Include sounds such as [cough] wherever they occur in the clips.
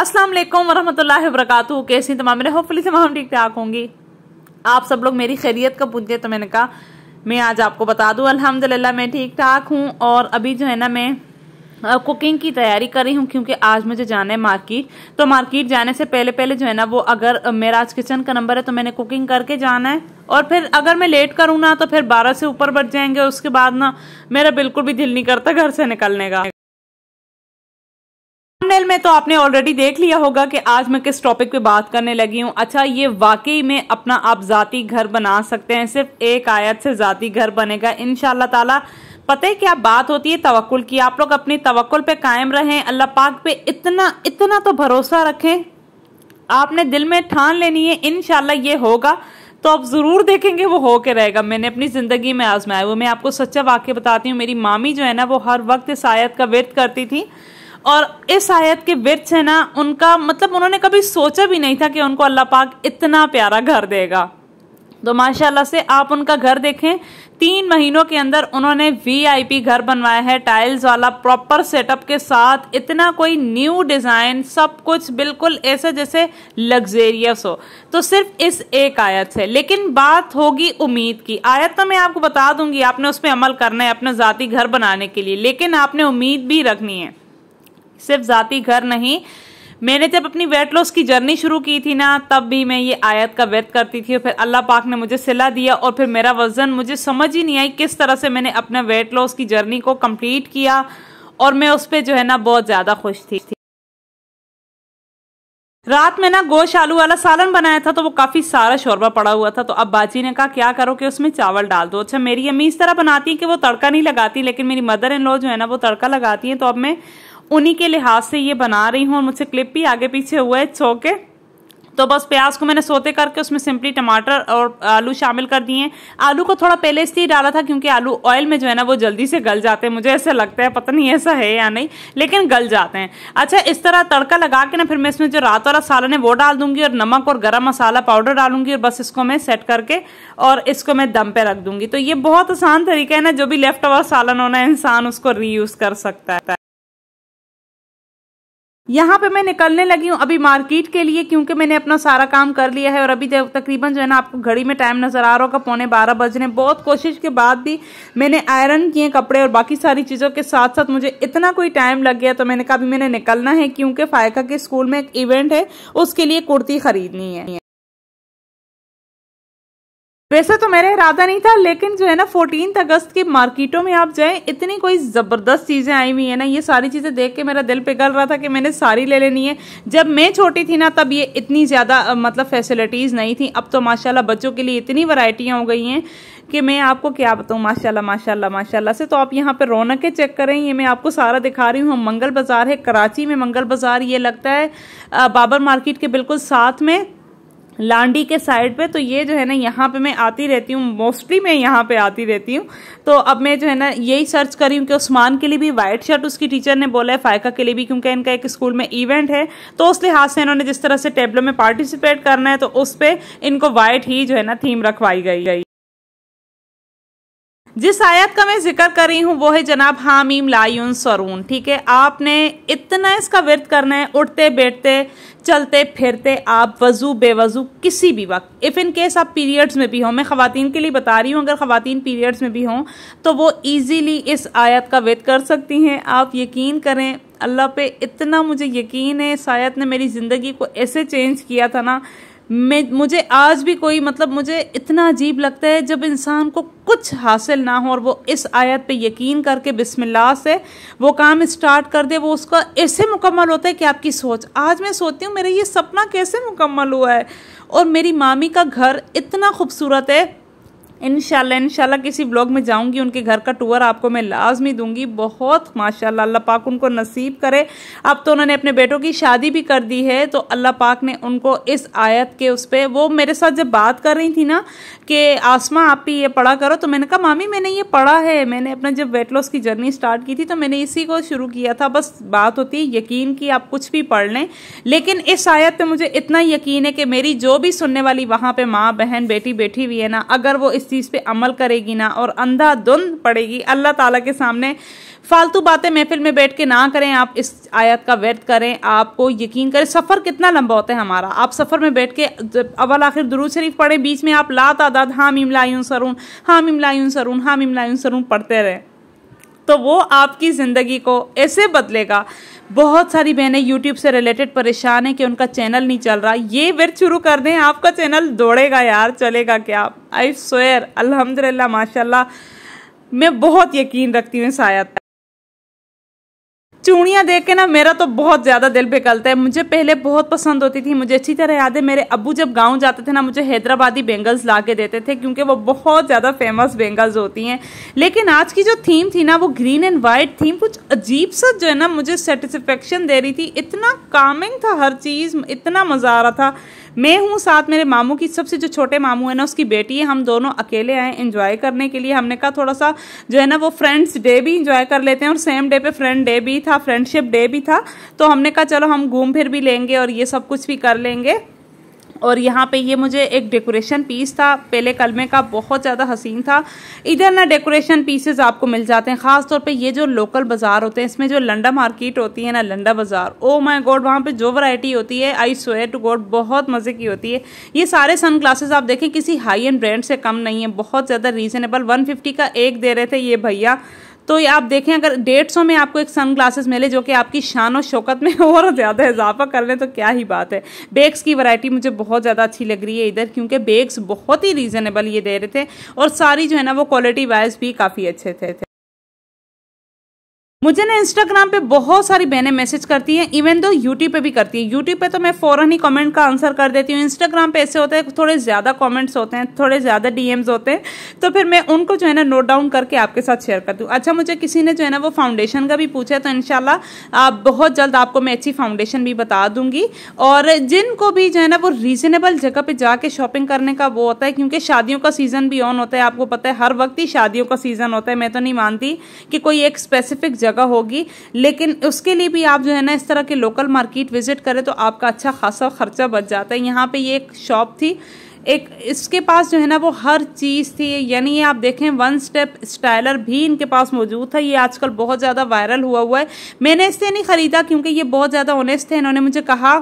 अस्सलाम वालेकुम वरहमतुल्लाहि वबरकातुहू कैसी तमाम मेरे होपफुली तमाम ठीक ठाक होंगी आप सब लोग मेरी खैरियत का पूछते तो मैंने कहा मैं आज आपको बता दूं अल्हम्दुलिल्लाह मैं ठीक ठाक हूँ और अभी जो है ना मैं कुकिंग की तैयारी कर रही हूँ क्योंकि आज मुझे जाना है मार्केट तो मार्केट जाने से पहले पहले जो है ना वो अगर मेरा आज किचन का नंबर है तो मैंने कुकिंग करके जाना है और फिर अगर मैं लेट करूँ ना तो फिर बारह से ऊपर बच जाएंगे उसके बाद ना मेरा बिल्कुल भी दिल नहीं करता घर से निकलने का थंबनेल में तो आपने ऑलरेडी देख लिया होगा कि आज मैं किस टॉपिक पे बात करने लगी हूँ अच्छा ये वाकई में अपना आप ज़ाती घर बना सकते हैं सिर्फ एक आयत से ज़ाती घर बनेगा इन ताला पता है क्या बात होती है तवक्ल की आप लोग अपनी तवक्ल पे कायम रहें अल्लाह पाक पे इतना इतना तो भरोसा रखें आपने दिल में ठान लेनी है इन ये होगा तो आप ज़रूर देखेंगे वो हो के रहेगा मैंने अपनी ज़िंदगी में आजमाया वो मैं आपको सच्चा वाक्य बताती हूँ मेरी मामी जो है ना वो हर वक्त इस आयत का विरत करती थी और इस आयत के विरच है ना उनका मतलब उन्होंने कभी सोचा भी नहीं था कि उनको अल्लाह पाक इतना प्यारा घर देगा तो माशाल्लाह से आप उनका घर देखें तीन महीनों के अंदर उन्होंने वीआईपी घर बनवाया है टाइल्स वाला प्रॉपर सेटअप के साथ इतना कोई न्यू डिज़ाइन सब कुछ बिल्कुल ऐसे जैसे लग्जेरियस हो तो सिर्फ इस एक आयत से लेकिन बात होगी उम्मीद की आयत तो मैं आपको बता दूंगी आपने उस पर अमल करना है अपने ज़ाती घर बनाने के लिए लेकिन आपने उम्मीद भी रखनी है सिर्फ ज़ाती घर नहीं मैंने जब अपनी वेट लॉस की जर्नी शुरू की थी ना तब भी मैं ये आयत का व्यत करती थी और फिर अल्लाह पाक ने मुझे सिला दिया और फिर मेरा वज़न मुझे समझ ही नहीं आई किस तरह से मैंने अपने वेट लॉस की जर्नी को कंप्लीट किया और मैं उस पर जो है ना बहुत ज़्यादा खुश थी रात में ना गोश आलू वाला सालन बनाया था तो वो काफ़ी सारा शोरबा पड़ा हुआ था तो अब बाजी ने कहा क्या करो कि उसमें चावल डाल दो अच्छा मेरी अम्मी इस तरह बनाती है कि वो तड़का नहीं लगाती लेकिन मेरी मदर इन लॉ जो है ना वो तड़का लगाती है तो अब मैं उन्हीं के लिहाज से ये बना रही हूँ और मुझसे क्लिप भी आगे पीछे हुआ है छो के तो बस प्याज को मैंने सोते करके उसमें सिंपली टमाटर और आलू शामिल कर दिए आलू को थोड़ा पहले इसलिए डाला था क्योंकि आलू ऑयल में जो है ना वो जल्दी से गल जाते हैं मुझे ऐसा लगता है पता नहीं ऐसा है या नहीं लेकिन गल जाते हैं अच्छा इस तरह तड़का लगा के ना फिर मैं इसमें जो रात वाला सालन है वो डाल दूंगी और नमक और गर्म मसाला पाउडर डालूंगी और बस इसको मैं सेट करके और इसको मैं दम पे रख दूंगी तो ये बहुत आसान तरीका है ना जो भी लेफ्ट ओवर सालन होना है इंसान उसको रीयूज कर सकता है यहाँ पे मैं निकलने लगी हूँ अभी मार्केट के लिए क्योंकि मैंने अपना सारा काम कर लिया है और अभी तकरीबन जो है ना आपको घड़ी में टाइम नज़र आ रहा होगा पौने बारह बजने बहुत कोशिश के बाद भी मैंने आयरन किए कपड़े और बाकी सारी चीज़ों के साथ साथ मुझे इतना कोई टाइम लग गया तो मैंने कहा अभी मैंने निकलना है क्योंकि फायका के स्कूल में एक इवेंट है उसके लिए कुर्ती खरीदनी है वैसे तो मेरा इरादा नहीं था लेकिन जो है ना फोर्टीन अगस्त की मार्केटों में आप जाए इतनी कोई ज़बरदस्त चीज़ें आई हुई है ना ये सारी चीज़ें देख के मेरा दिल पिघल रहा था कि मैंने सारी ले लेनी है जब मैं छोटी थी ना तब ये इतनी ज़्यादा मतलब फैसिलिटीज़ नहीं थी अब तो माशाल्लाह बच्चों के लिए इतनी वरायटियां हो गई है कि मैं आपको क्या बताऊँ माशाल्लाह माशाल्लाह माशाल्लाह से तो आप यहाँ पे रौनक के चेक करें ये मैं आपको सारा दिखा रही हूँ मंगल बाज़ार है कराची में मंगल बाज़ार ये लगता है बाबर मार्केट के बिल्कुल साथ में लांडी के साइड पे तो ये जो है ना यहाँ पे मैं आती रहती हूँ मोस्टली मैं यहाँ पे आती रहती हूँ तो अब मैं जो है ना यही सर्च करी हूँ कि उस्मान के लिए भी वाइट शर्ट उसकी टीचर ने बोला है फायका के लिए भी क्योंकि इनका एक स्कूल में इवेंट है तो उस लिहाज से इन्होंने जिस तरह से टेबलो में पार्टिसिपेट करना है तो उस पर इनको वाइट ही जो है ना थीम रखवाई गई गई जिस आयत का मैं जिक्र कर रही हूँ वो है जनाब हामीम लायून सरून ठीक है आपने इतना इसका वर्त करना है उठते बैठते चलते फिरते आप वज़ू बेवज़ू किसी भी वक्त इफ़ इन केस आप पीरियड्स में भी हों मैं खातन के लिए बता रही हूँ अगर खातन पीरियड्स में भी हों तो वो ईजीली इस आयत का वर्त कर सकती हैं आप यकीन करें अल्लाह पे इतना मुझे यकीन है इस आयत ने मेरी ज़िंदगी को ऐसे चेंज किया था ना मैं मुझे आज भी कोई मतलब मुझे इतना अजीब लगता है जब इंसान को कुछ हासिल ना हो और वो इस आयत पे यकीन करके बिस्मिल्लाह से वो काम स्टार्ट कर दे वो उसका ऐसे मुकम्मल होता है कि आपकी सोच आज मैं सोचती हूँ मेरा ये सपना कैसे मुकम्मल हुआ है और मेरी मामी का घर इतना खूबसूरत है इनशाला इनशाला किसी ब्लॉग में जाऊंगी उनके घर का टूर आपको मैं लाजमी दूंगी बहुत माशाल्लाह अल्लाह पाक उनको नसीब करे अब तो उन्होंने अपने बेटों की शादी भी कर दी है तो अल्लाह पाक ने उनको इस आयत के उस पर वो मेरे साथ जब बात कर रही थी ना कि आसमा आप भी ये पढ़ा करो तो मैंने कहा मामी मैंने ये पढ़ा है मैंने अपना जब वेट लॉस की जर्नी स्टार्ट की थी तो मैंने इसी को शुरू किया था बस बात होती है यकीन की आप कुछ भी पढ़ लें लेकिन इस आयत पर मुझे इतना यकीन है कि मेरी जो भी सुनने वाली वहाँ पर माँ बहन बेटी बैठी हुई है ना अगर वो इस चीज़ पे अमल करेगी ना और अंधाधुंध पड़ेगी अल्लाह ताला के सामने फालतू बातें महफिल में बैठ के ना करें आप इस आयत का व्यर्थ करें आपको यकीन करें सफ़र कितना लंबा होता है हमारा आप सफ़र में बैठ के अवल आखिर दरूद शरीफ पढ़ें बीच में आप ला तादाद हाम इमलायून सरून हाम इमलायून सरून हाम इमलायून सरून पढ़ते रहें तो वो आपकी ज़िंदगी को ऐसे बदलेगा बहुत सारी बहनें यूट्यूब से रिलेटेड परेशान हैं कि उनका चैनल नहीं चल रहा ये व्यर्थ शुरू कर दें आपका चैनल दौड़ेगा यार चलेगा क्या आई स्वेयर अलहमदिल्ला माशाल्लाह मैं बहुत यकीन रखती हूँ इस आयत चूड़ियाँ देख के ना मेरा तो बहुत ज़्यादा दिल बिकलता है मुझे पहले बहुत पसंद होती थी मुझे अच्छी तरह याद है मेरे अबू जब गाँव जाते थे ना मुझे हैदराबादी बेंगल्स ला के देते थे क्योंकि वो बहुत ज़्यादा फेमस बेंगल्स होती हैं लेकिन आज की जो थीम थी ना वो ग्रीन एंड वाइट थीम कुछ अजीब सा जो है ना मुझे सेटिस्फेक्शन दे रही थी इतना कामिंग था हर चीज़ इतना मज़ा आ रहा था मैं हूँ साथ मेरे मामू की सबसे जो छोटे मामू है ना उसकी बेटी है हम दोनों अकेले आए इंजॉय करने के लिए हमने कहा थोड़ा सा जो है ना वो फ्रेंड्स डे भी इंजॉय कर लेते हैं और सेम डे पे फ्रेंड डे भी था फ्रेंडशिप डे भी था तो हमने कहा चलो हम घूम फिर भी लेंगे और ये सब कुछ भी कर लेंगे और यहाँ पे ये मुझे एक डेकोरेशन पीस था पहले कलमे का बहुत ज़्यादा हसीन था इधर ना डेकोरेशन पीसेज आपको मिल जाते हैं ख़ास तौर पे ये जो लोकल बाज़ार होते हैं इसमें जो लंडा मार्केट होती है ना लंडा बाज़ार ओ oh माय गॉड वहाँ पे जो वैरायटी होती है आई स्वेयर टू गॉड बहुत मज़े की होती है ये सारे सन आप देखें किसी हाई एंड ब्रांड से कम नहीं है बहुत ज़्यादा रीज़नेबल वन का एक दे रहे थे ये भैया तो ये आप देखें अगर डेढ़ सौ में आपको एक सन ग्लासेस मिले जो कि आपकी शान और शौकत में [laughs] और ज़्यादा इजाफा कर लें तो क्या ही बात है बेग्स की वैरायटी मुझे बहुत ज़्यादा अच्छी लग रही है इधर क्योंकि बेग्स बहुत ही रीज़नेबल ये दे रहे थे और सारी जो है ना वो क्वालिटी वाइज भी काफ़ी अच्छे थे, थे। मुझे ना इंस्टाग्राम पे बहुत सारी बहनें मैसेज करती हैं इवन दो यूट्यूब पे भी करती हैं यूट्यूब पे तो मैं फ़ौरन ही कमेंट का आंसर कर देती हूँ इंस्टाग्राम पे ऐसे होता है थोड़े ज़्यादा कमेंट्स होते हैं थोड़े ज़्यादा डीएम्स होते हैं तो फिर मैं उनको जो है ना नोट डाउन करके आपके साथ शेयर करती हूँ अच्छा मुझे किसी ने जो है ना वो फाउंडेशन का भी पूछा है तो इनशाला बहुत जल्द आपको मैं अच्छी फाउंडेशन भी बता दूंगी और जिनको भी जो है ना वो रीजनेबल जगह पर जाके शॉपिंग करने का वो होता है क्योंकि शादियों का सीज़न भी ऑन होता है आपको पता है हर वक्त ही शादियों का सीज़न होता है मैं तो नहीं मानती कि कोई एक स्पेसिफिक जगह जगह होगी लेकिन उसके लिए भी आप जो है ना इस तरह के लोकल मार्केट विजिट करें तो आपका अच्छा खासा खर्चा बच जाता है यहाँ पे ये एक शॉप थी एक इसके पास जो है ना वो हर चीज़ थी यानी ये आप देखें वन स्टेप स्टाइलर भी इनके पास मौजूद था ये आजकल बहुत ज़्यादा वायरल हुआ हुआ है मैंने इससे नहीं ख़रीदा क्योंकि ये बहुत ज़्यादा ऑनेस्ट थे इन्होंने मुझे कहा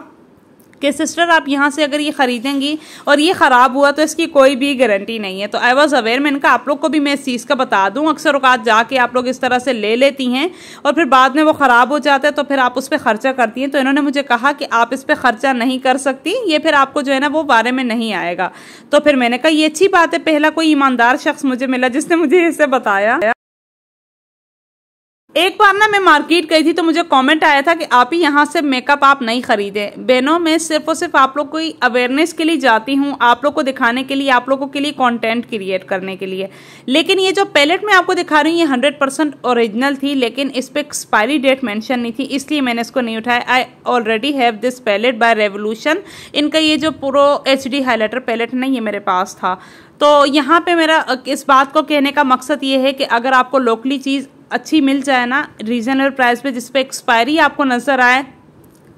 कि सिस्टर आप यहाँ से अगर ये ख़रीदेंगी और ये ख़राब हुआ तो इसकी कोई भी गारंटी नहीं है तो आई वॉज़ अवेयर मैंने कहा आप लोग को भी मैं इस चीज़ का बता दूँ अक्सर अवकात जाके आप लोग इस तरह से ले लेती हैं और फिर बाद में वो ख़राब हो जाता है तो फिर आप उस पर ख़र्चा करती हैं तो इन्होंने मुझे कहा कि आप इस पर ख़र्चा नहीं कर सकती ये फिर आपको जो है ना वो बारे में नहीं आएगा तो फिर मैंने कहा ये अच्छी बात है पहला कोई ईमानदार शख्स मुझे मिला जिसने मुझे इसे बताया एक बार ना मैं मार्केट गई थी तो मुझे कमेंट आया था कि आप ही यहाँ से मेकअप आप नहीं खरीदें बहनों मैं सिर्फ और सिर्फ आप लोग को अवेयरनेस के लिए जाती हूँ आप लोग को दिखाने के लिए आप लोगों के लिए कंटेंट क्रिएट करने के लिए लेकिन ये जो पैलेट मैं आपको दिखा रही हूँ ये हंड्रेड परसेंट ओरिजिनल थी लेकिन इस पर एक्सपायरी डेट मैंशन नहीं थी इसलिए मैंने इसको नहीं उठाया I already have this palette by Revolution इनका ये जो pro H D highlighter palette ना ये मेरे पास था तो यहाँ पे मेरा इस बात को कहने का मकसद ये है कि अगर आपको लोकली चीज़ अच्छी मिल जाए ना रीजनेबल प्राइस पे जिस पे एक्सपायरी आपको नज़र आए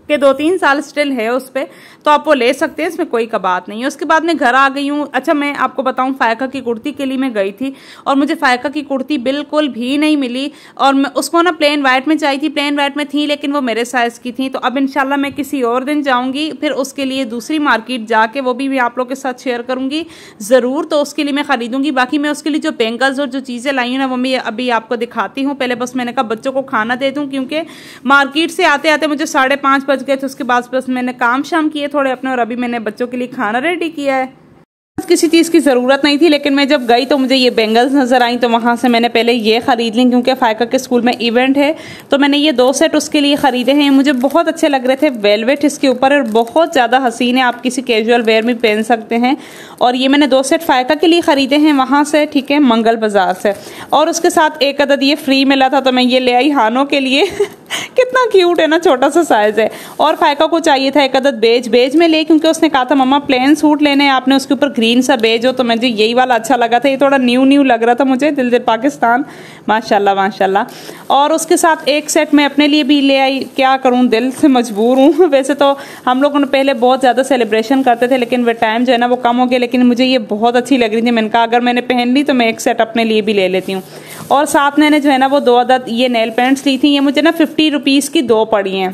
के दो तीन साल स्टिल है उस पर तो आप वो ले सकते हैं इसमें कोई कबात नहीं है उसके बाद मैं घर आ गई हूँ अच्छा मैं आपको बताऊँ फ़ायका की कुर्ती के लिए मैं गई थी और मुझे फ़ायका की कुर्ती बिल्कुल भी नहीं मिली और मैं उसको ना प्लेन वाइट में चाहिए थी प्लेन वाइट में थी लेकिन वो मेरे साइज़ की थी तो अब इनशाला मैं किसी और दिन जाऊँगी फिर उसके लिए दूसरी मार्केट जाके वो भी मैं आप लोग के साथ शेयर करूँगी ज़रूर तो उसके लिए मैं ख़रीदूँगी बाकी मैं उसके लिए जो बेंगल्स और जो चीज़ें लाई हूँ ना वो मैं अभी आपको दिखाती हूँ पहले बस मैंने कहा बच्चों को खाना दे दूँ क्योंकि मार्केट से आते आते मुझे साढ़े पाँच बजे बज गए थे उसके बाद बस मैंने काम शाम किए थोड़े अपने और अभी मैंने बच्चों के लिए खाना रेडी किया है किसी चीज़ की ज़रूरत नहीं थी लेकिन मैं जब गई तो मुझे ये बेंगल्स नज़र आई तो वहाँ से मैंने पहले ये ख़रीद ली क्योंकि फ़ायका के स्कूल में इवेंट है तो मैंने ये दो सेट उसके लिए ख़रीदे हैं मुझे बहुत अच्छे लग रहे थे वेलवेट इसके ऊपर और बहुत ज़्यादा हसीन है आप किसी कैजुअल वेयर में पहन सकते हैं और ये मैंने दो सेट फ़ायका के लिए ख़रीदे हैं वहाँ से ठीक है मंगल बाज़ार से और उसके साथ एक अदद ये फ्री मिला था तो मैं ये ले आई हानों के लिए [laughs] कितना क्यूट है ना छोटा सा साइज है और फायका को चाहिए था एक अदद बेज बेज में ले क्योंकि उसने कहा था मम्मा प्लेन सूट लेने आपने उसके ऊपर ग्रीन सा बेज हो तो मुझे यही वाला अच्छा लगा था ये थोड़ा न्यू न्यू लग रहा था मुझे दिल दिल पाकिस्तान माशाल्लाह माशाल्लाह और उसके साथ एक सेट मैं अपने लिए भी ले आई क्या करूँ दिल से मजबूर हूँ [laughs] वैसे तो हम लोग पहले बहुत ज़्यादा सेलिब्रेशन करते थे लेकिन वह टाइम जो है ना वो कम हो गया लेकिन मुझे ये बहुत अच्छी लग रही थी मैंने कहा अगर मैंने पहन ली तो मैं एक सेट अपने लिए भी ले लेती हूँ और साथ मैंने जो है ना वो दो अदद ये नेल पेंट्स ली थी ये मुझे ना फिफ्टी रुपीज़ की दो पड़ी हैं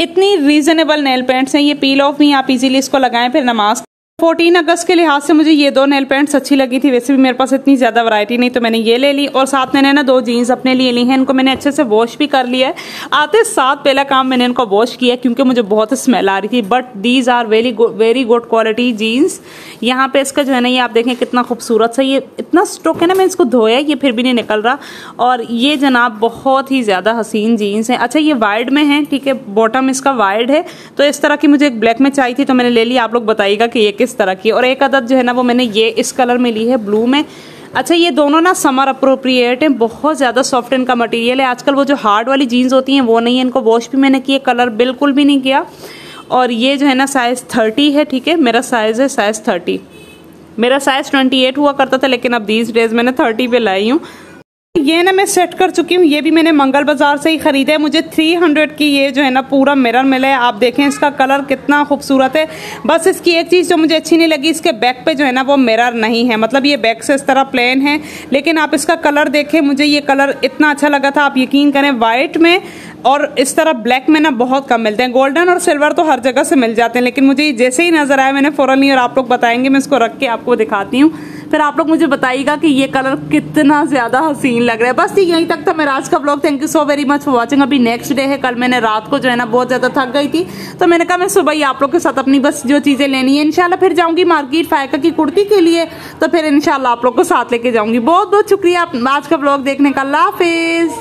इतनी रीज़नेबल नेल पेंट्स हैं ये पील ऑफ भी आप इजीली इसको लगाएं फिर नमाज फोर्टीन अगस्त के लिहाज से मुझे ये दो नेल पेंट्स अच्छी लगी थी वैसे भी मेरे पास इतनी ज़्यादा वैरायटी नहीं तो मैंने ये ले ली और साथ मैंने ना दो जीन्स अपने लिए ली हैं इनको मैंने अच्छे से वॉश भी कर लिया है आते साथ पहला काम मैंने इनको वॉश किया क्योंकि मुझे बहुत स्मेल आ रही थी but these are very very good quality jeans यहाँ पर इसका जो है ना ये आप देखें कितना खूबसूरत सा ये इतना स्टोक है ना मैं इसको धोया ये फिर भी नहीं निकल रहा और ये जनाब बहुत ही ज़्यादा हसीन जीन्स हैं अच्छा ये वाइड में है ठीक है बॉटम इसका वाइड है तो इस तरह की मुझे एक ब्लैक में चाहिए थी तो मैंने ले ली आप लोग बताइएगा कि ये किस इस तरह की और एक अदद जो है ना वो मैंने ये इस कलर में ली है ब्लू में अच्छा ये दोनों ना समर अप्रोप्रिएट हैं बहुत ज़्यादा सॉफ्ट इनका मटेरियल है आजकल वो जो हार्ड वाली जीन्स होती हैं वो नहीं है इनको वॉश भी मैंने किया कलर बिल्कुल भी नहीं किया और ये जो है ना साइज़ थर्टी है ठीक है मेरा साइज़ है साइज़ थर्टी मेरा साइज़ ट्वेंटी एट हुआ करता था लेकिन अब दीज डेज मैंने थर्टी पे लाई हूँ ये ना मैं सेट कर चुकी हूँ ये भी मैंने मंगल बाजार से ही खरीदा है मुझे 300 की ये जो है ना पूरा मिरर मिला है आप देखें इसका कलर कितना खूबसूरत है बस इसकी एक चीज़ जो मुझे अच्छी नहीं लगी इसके बैक पे जो है ना वो मिरर नहीं है मतलब ये बैक से इस तरह प्लेन है लेकिन आप इसका कलर देखें मुझे ये कलर इतना अच्छा लगा था आप यकीन करें वाइट में और इस तरह ब्लैक में ना बहुत कम मिलते हैं गोल्डन और सिल्वर तो हर जगह से मिल जाते हैं लेकिन मुझे जैसे ही नज़र आया मैंने फ़ौरन ही और आप लोग बताएंगे मैं इसको रख के आपको दिखाती हूँ फिर आप लोग मुझे बताइएगा कि ये कलर कितना ज़्यादा हसीन लग रहा है बस यहीं तक था मेरा आज का blog thank you so very much for watching अभी नेक्स्ट डे है कल मैंने रात को जो है ना बहुत ज़्यादा थक गई थी तो मैंने कहा मैं सुबह ही आप लोग के साथ अपनी बस जो चीज़ें लेनी है इनशाला फिर जाऊंगी मार्केट फायका की कुर्ती के लिए तो फिर इनशाला आप लोग को साथ लेके जाऊंगी बहुत बहुत शुक्रिया आज का ब्लॉग देखने का अल्लाह हाफिज़